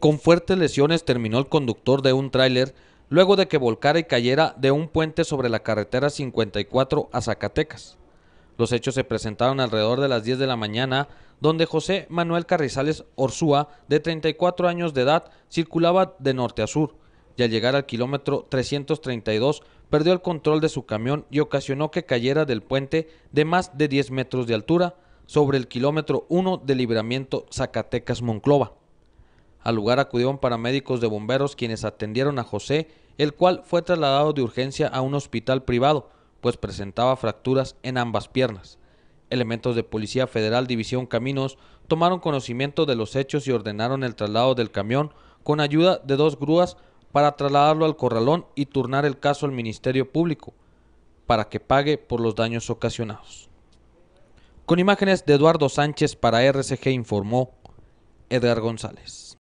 Con fuertes lesiones terminó el conductor de un tráiler luego de que volcara y cayera de un puente sobre la carretera 54 a Zacatecas. Los hechos se presentaron alrededor de las 10 de la mañana, donde José Manuel Carrizales Orsúa, de 34 años de edad, circulaba de norte a sur, y al llegar al kilómetro 332 perdió el control de su camión y ocasionó que cayera del puente de más de 10 metros de altura sobre el kilómetro 1 de libramiento Zacatecas-Monclova. Al lugar acudieron paramédicos de bomberos quienes atendieron a José, el cual fue trasladado de urgencia a un hospital privado, pues presentaba fracturas en ambas piernas. Elementos de Policía Federal División Caminos tomaron conocimiento de los hechos y ordenaron el traslado del camión con ayuda de dos grúas para trasladarlo al corralón y turnar el caso al Ministerio Público para que pague por los daños ocasionados. Con imágenes de Eduardo Sánchez para RCG informó Edgar González.